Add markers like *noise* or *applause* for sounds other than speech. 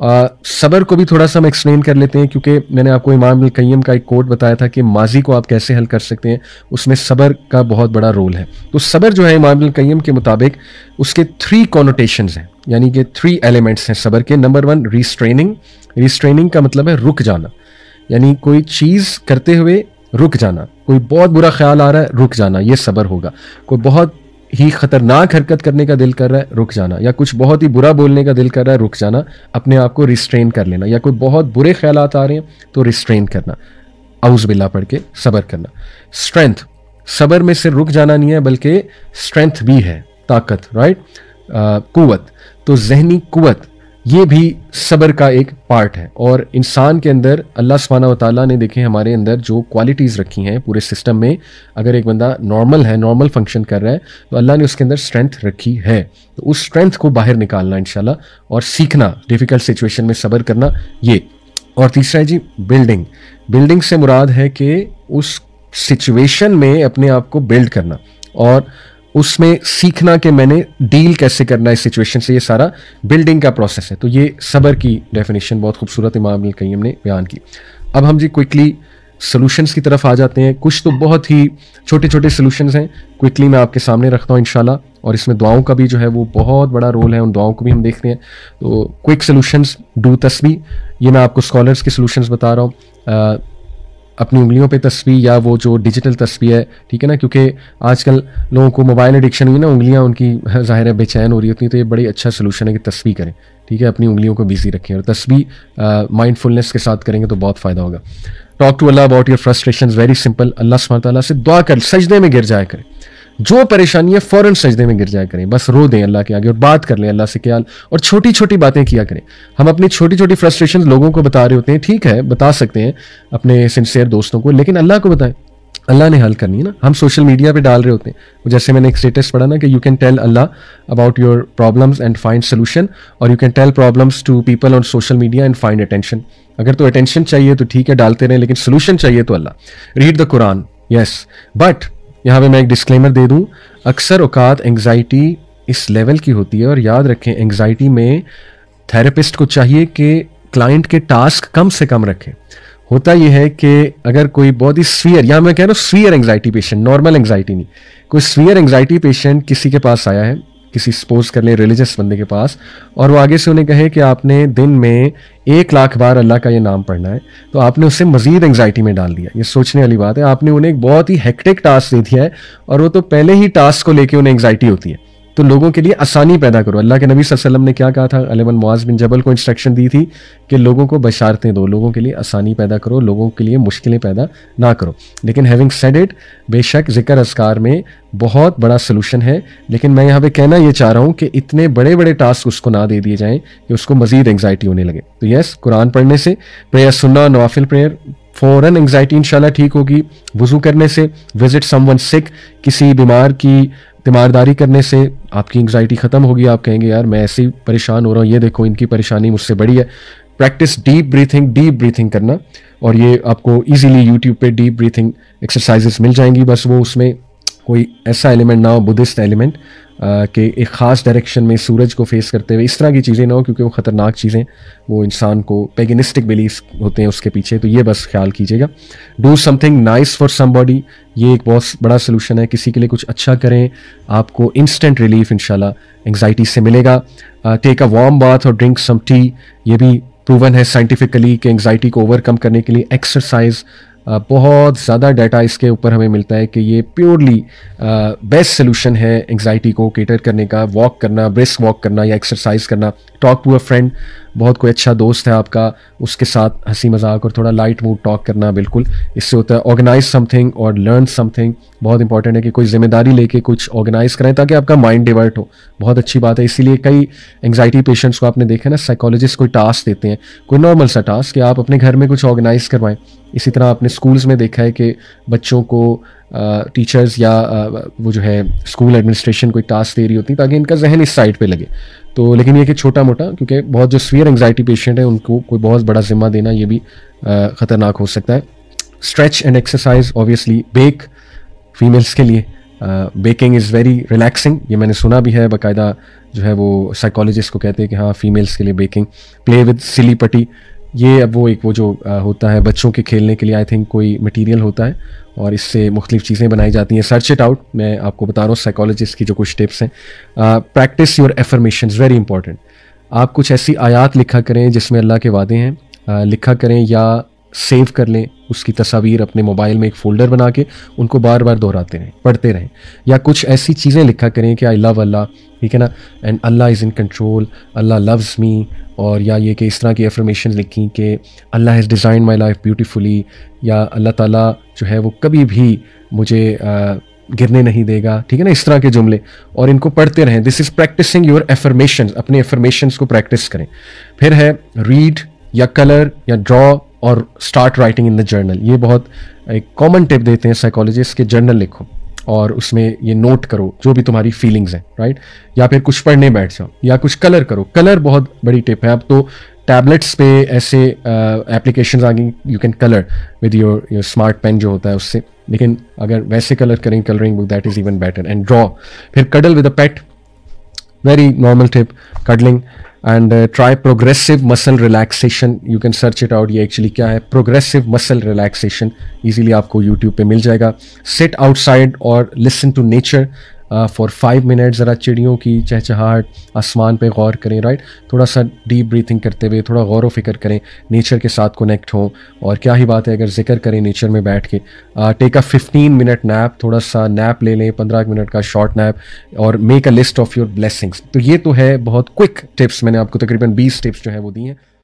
सबर को भी थोड़ा सा हम एक्सप्लेन कर लेते हैं क्योंकि मैंने आपको इमाम अलकैम का एक कोट बताया था कि माजी को आप कैसे हल कर सकते हैं उसमें सबर का बहुत बड़ा रोल है तो सबर जो है इमाम अलकैम के मुताबिक उसके थ्री कॉनोटेशन हैं यानी कि थ्री एलिमेंट्स हैं सबर के नंबर वन रिस्ट्रेनिंग रिस्ट्रेनिंग का मतलब है रुक जाना यानी कोई चीज़ करते हुए रुक जाना कोई बहुत बुरा ख्याल आ रहा है रुक जाना ये सबर होगा कोई बहुत ही खतरनाक हरकत करने का दिल कर रहा है रुक जाना या कुछ बहुत ही बुरा बोलने का दिल कर रहा है रुक जाना अपने आप को रिस्ट्रेन कर लेना या कोई बहुत बुरे ख्याल आ रहे हैं तो रिस्ट्रेन करना अउज बिल्ला पढ़ के सबर करना स्ट्रेंथ सबर में सिर्फ रुक जाना नहीं है बल्कि स्ट्रेंथ भी है ताकत राइट कुवत तो जहनी कुवत ये भी सब्र का एक पार्ट है और इंसान के अंदर अल्लाह सुबाना वाली ने देखें हमारे अंदर जो क्वालिटीज़ रखी हैं पूरे सिस्टम में अगर एक बंदा नॉर्मल है नॉर्मल फंक्शन कर रहा है तो अल्लाह ने उसके अंदर स्ट्रेंथ रखी है तो उस स्ट्रेंथ को बाहर निकालना इन और सीखना डिफ़िकल्ट सिचुएशन में सब्र करना ये और तीसरा है जी बिल्डिंग बिल्डिंग से मुराद है कि उस सिचुएशन में अपने आप को बिल्ड करना और उसमें सीखना कि मैंने डील कैसे करना है इस सिचुएशन से ये सारा बिल्डिंग का प्रोसेस है तो ये सबर की डेफिनेशन बहुत खूबसूरत इमाम कहीं हमने बयान की अब हम जी क्विकली सोल्यूशंस की तरफ आ जाते हैं कुछ तो बहुत ही छोटे छोटे सोल्यूशंस हैं क्विकली मैं आपके सामने रखता हूँ इनशाला और इसमें दुआओं का भी जो है वो बहुत बड़ा रोल है उन दुआओं को भी हम देखते हैं तो क्विक सोल्यूशंस डू तस्वी ये मैं आपको स्कॉलर्स के सोल्यूशंस बता रहा हूँ अपनी उंगलियों पे तस्वीर या वो जो डिजिटल तस्वीर है ठीक है ना क्योंकि आजकल लोगों को मोबाइल एडिक्शन हुई ना उंगलियाँ उनकी *laughs* ज़ाहिर है बेचैन हो रही होती हैं तो ये बड़ी अच्छा सोलूशन है कि तस्वीर करें ठीक है अपनी उंगलियों को बिजी रखें और तस्वीर माइंडफुलनेस के साथ करेंगे तो बहुत फ़ायदा होगा talk to Allah about your frustration very simple Allah सुबह से दुआ कर सजदे में गिर जाया करें जो परेशानी है फौरन सजदे में गिर जाया करें बस रो दें अल्लाह के आगे और बात कर लें अल्लाह से क्या और छोटी छोटी बातें किया करें हम अपनी छोटी छोटी फ्रस्ट्रेशन लोगों को बता रहे होते हैं ठीक है बता सकते हैं अपने सिंसियर दोस्तों को लेकिन अल्लाह को बताएं अल्लाह ने हल करनी है ना हम सोशल मीडिया पे डाल रहे होते हैं जैसे मैंने एक स्टेटस पढ़ा ना कि you can tell Allah about your problems and find solution और you can tell problems to people on social media and find attention अगर तो अटेंशन चाहिए तो ठीक है डालते रहें लेकिन सोल्यूशन चाहिए तो Allah read the Quran yes but यहाँ पे मैं एक डिस्क्लेमर दे दूँ अक्सर औकात एंग्जाइटी इस लेवल की होती है और याद रखें एंग्जाइटी में थेरेपिस्ट को चाहिए कि क्लाइंट के टास्क कम से कम रखें होता यह है कि अगर कोई बहुत ही स्वीयर या मैं कह रहा हूँ severe anxiety patient normal anxiety नहीं कोई स्वीयर एंग्जाइटी पेशेंट किसी के पास आया है किसी स्पोर्ट्स कर रिलीजियस बंदे के पास और वो आगे से उन्हें कहे कि आपने दिन में एक लाख बार अल्लाह का ये नाम पढ़ना है तो आपने उससे मजीद एंगजाइटी में डाल दिया ये सोचने वाली बात है आपने उन्हें एक बहुत ही हेक्टिक टास्क दे दिया है और वो तो पहले ही टास्क को लेकर उन्हें एंगजाइटी होती है तो लोगों के लिए आसानी पैदा करो अल्लाह के नबी वसल्लम ने क्या कहा था अलेमन मुआज बिन जबल को इंस्ट्रक्शन दी थी कि लोगों को बशारतें दो लोगों के लिए आसानी पैदा करो लोगों के लिए मुश्किलें पैदा ना करो लेकिन हैविंग सेड इट बेशक जिक्र असकार में बहुत बड़ा सोलूशन है लेकिन मैं यहाँ पे कहना ये चाह रहा हूँ कि इतने बड़े बड़े टास्क उसको ना दे दिए जाएँ कि उसको मजीद एंगजाइटी होने लगे तो यस कुरान पढ़ने से प्रेयर सुनना नवाफिल प्रेयर फ़ौरन एंगजाइटी इंशाल्लाह ठीक होगी वज़ू करने से विज़िट समवन सिक किसी बीमार की तीमारदारी करने से आपकी एंगजाइटी ख़त्म होगी आप कहेंगे यार मैं ऐसे ही परेशान हो रहा हूँ ये देखो इनकी परेशानी मुझसे बड़ी है practise deep breathing deep breathing करना और ये आपको ईजिली यूट्यूब पे डीप ब्रीथिंग एक्सरसाइजेस मिल जाएंगी बस वो उसमें कोई ऐसा एलिमेंट ना हो बुद्धिस्ट एलिमेंट कि एक ख़ास डायरेक्शन में सूरज को फेस करते हुए इस तरह की चीज़ें ना हो क्योंकि वो ख़तरनाक चीज़ें वो इंसान को पेगनिस्टिक बिलीव होते हैं उसके पीछे तो ये बस ख्याल कीजिएगा do something nice for somebody ये एक बहुत बड़ा सोल्यूशन है किसी के लिए कुछ अच्छा करें आपको इंस्टेंट रिलीफ इनशाला एंग्जाइटी से मिलेगा टेक अ वार्म बाथ और ड्रिंक सम टी ये भी प्रूवन है साइंटिफिकली कि एंगजाइटी को ओवरकम करने के लिए एक्सरसाइज बहुत ज़्यादा डाटा इसके ऊपर हमें मिलता है कि ये प्योरली बेस्ट सोल्यूशन है एंगजाइटी को केटर करने का वॉक करना ब्रिस्क वॉक करना या एक्सरसाइज करना टॉक टू अ फ्रेंड बहुत कोई अच्छा दोस्त है आपका उसके साथ हंसी मजाक और थोड़ा लाइट मूड टॉक करना बिल्कुल इससे होता है ऑर्गेनाइज समथिंग और लर्न समथिंग बहुत इंपॉर्टेंट है कि कोई जिम्मेदारी लेके कुछ ऑर्गेनाइज करें ताकि आपका माइंड डिवर्ट हो बहुत अच्छी बात है इसीलिए कई एंगजाइटी पेशेंट्स को आपने देखा ना साइकोलॉजिस्ट कोई टास्क देते हैं कोई नॉर्मल सा टास्क कि आप अपने घर में कुछ ऑर्गेनाइज करवाएं इसी तरह आपने स्कूल्स में देखा है कि बच्चों को टीचर्स या वो जो है स्कूल एडमिनिस्ट्रेशन कोई टास्क दे रही होती ताकि इनका जहन इस साइड पे लगे तो लेकिन ये कि छोटा मोटा क्योंकि बहुत जो स्वियर एंगजाइटी पेशेंट है उनको कोई बहुत बड़ा जिम्मा देना ये भी ख़तरनाक हो सकता है stretch and exercise obviously bake females के लिए बेकिंग इज़ वेरी रिलैक्सिंग ये मैंने सुना भी है बाकायदा जो है वो साइकोलॉजिस्ट को कहते हैं कि हाँ फीमेल्स के लिए बेकिंग प्ले विद सिली पटी ये अब वो एक वो जो होता है बच्चों के खेलने के लिए आई थिंक कोई मटेरियल होता है और इससे मुख्तलिफ चीज़ें बनाई जाती हैं सर्च इट आउट मैं आपको बता रहा हूँ साइकोलॉजिस्ट की जो कुछ टिप्स हैं practise your affirmation very important आप कुछ ऐसी आयात लिखा करें जिसमें अल्लाह के वादे हैं लिखा करें या सेव कर लें उसकी तस्वीर अपने मोबाइल में एक फोल्डर बना के उनको बार बार दोहराते रहें पढ़ते रहें या कुछ ऐसी चीज़ें लिखा करें कि आई लव अल्लाह ठीक है ना and Allah is in control Allah loves me और या ये कि इस तरह की एफर्मेशन लिखी कि Allah has design my life beautifully या अल्लाह ताली जो है वो कभी भी मुझे आ, गिरने नहीं देगा ठीक है ना इस तरह के जुमले और इनको पढ़ते रहें this is practising your affirmation अपने एफर्मेशन को प्रैक्टिस करें फिर है रीड या कलर या ड्रॉ और start writing in the journal ये बहुत एक कॉमन टिप देते हैं साइकोलॉजिस्ट के जर्नल लिखो और उसमें ये नोट करो जो भी तुम्हारी फीलिंग्स हैं राइट या फिर कुछ पढ़ने बैठ जाओ या कुछ कलर करो कलर बहुत बड़ी टिप है अब तो टैबलेट्स पे ऐसे एप्लीकेशन uh, आ गई you can colour with your your smart pen जो होता है उससे लेकिन अगर वैसे कलर करें colouring book that is even better and draw फिर cuddle with a pet very normal tip cuddling and try progressive muscle relaxation you can search it out ये एक्चुअली क्या है प्रोग्रेसिव मसल रिलैक्सेशन ईजिली आपको YouTube पर मिल जाएगा sit outside और listen to nature for five minute ज़रा चिड़ियों की चहचहाट आसमान पे गौर करें राइट थोड़ा सा डीप ब्रीथिंग करते हुए थोड़ा गौर व फिक्र करें नेचर के साथ कनेक्ट हों और क्या ही बात है अगर जिक्र करें नेचर में बैठ के take a fifteen minute nap थोड़ा सा नैप ले लें पंद्रह मिनट का शॉर्ट नैप और make a list of your blessings तो ये तो है बहुत क्विक टिप्स मैंने आपको तकरीबन बीस टिप्स जो है वो दी हैं